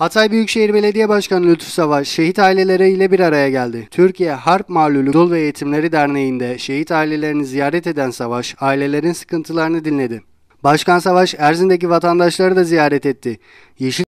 Hatay Büyükşehir Belediye Başkanı Lütfü Savaş, şehit aileleri ile bir araya geldi. Türkiye Harp Mağlulu Dul ve Eğitimleri Derneği'nde şehit ailelerini ziyaret eden Savaş, ailelerin sıkıntılarını dinledi. Başkan Savaş, Erzin'deki vatandaşları da ziyaret etti. Yeşil